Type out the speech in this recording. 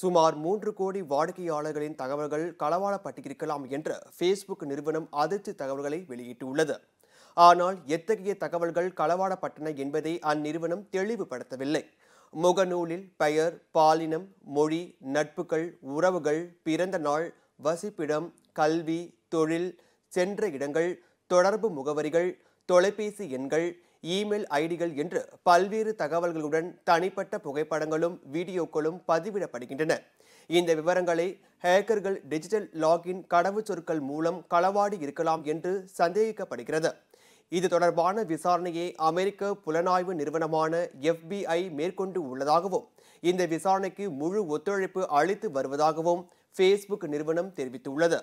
சுமார் மூன்று கோடி வாடிக்கையாளர்களின் தகவல்கள் களவாடப்பட்டிருக்கலாம் என்ற ஃபேஸ்புக் நிறுவனம் அதிர்ச்சி தகவல்களை வெளியிட்டுள்ளது ஆனால் எத்தகைய தகவல்கள் களவாடப்பட்டன என்பதை அந்நிறுவனம் தெளிவுபடுத்தவில்லை முகநூலில் பெயர் பாலினம் மொழி நட்புகள் உறவுகள் பிறந்த நாள் வசிப்பிடம் கல்வி தொழில் சென்ற இடங்கள் தொடர்பு முகவரிகள் தொலைபேசி எண்கள் இமெயில் ஐடிகள் என்று பல்வேறு தகவல்களுடன் தனிப்பட்ட புகைப்படங்களும் வீடியோக்களும் பதிவிடப்படுகின்றன இந்த விவரங்களை ஹேக்கர்கள் டிஜிட்டல் லாகின் கடவுச்சொற்கள் மூலம் களவாடி இருக்கலாம் என்று சந்தேகிக்கப்படுகிறது இது தொடர்பான விசாரணையை அமெரிக்க புலனாய்வு நிறுவனமான எஃபிஐ மேற்கொண்டு உள்ளதாகவும் இந்த விசாரணைக்கு முழு ஒத்துழைப்பு அளித்து வருவதாகவும் ஃபேஸ்புக் நிறுவனம் தெரிவித்துள்ளது